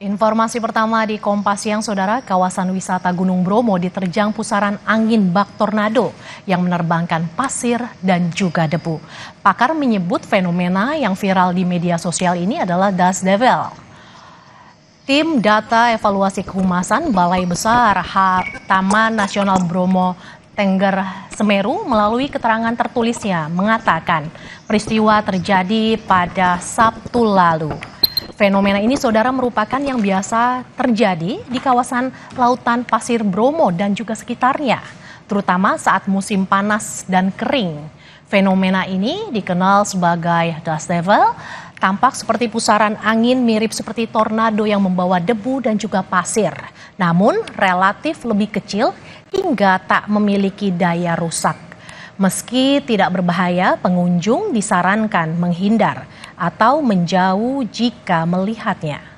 Informasi pertama di Kompas Siang, Saudara, kawasan wisata Gunung Bromo diterjang pusaran angin bak tornado yang menerbangkan pasir dan juga debu. Pakar menyebut fenomena yang viral di media sosial ini adalah dust devil. Tim Data Evaluasi Kehumasan Balai Besar H Taman Nasional Bromo Tengger Semeru melalui keterangan tertulisnya mengatakan peristiwa terjadi pada Sabtu lalu. Fenomena ini saudara merupakan yang biasa terjadi di kawasan lautan pasir Bromo dan juga sekitarnya, terutama saat musim panas dan kering. Fenomena ini dikenal sebagai dust devil, tampak seperti pusaran angin mirip seperti tornado yang membawa debu dan juga pasir. Namun relatif lebih kecil hingga tak memiliki daya rusak. Meski tidak berbahaya, pengunjung disarankan menghindar atau menjauh jika melihatnya.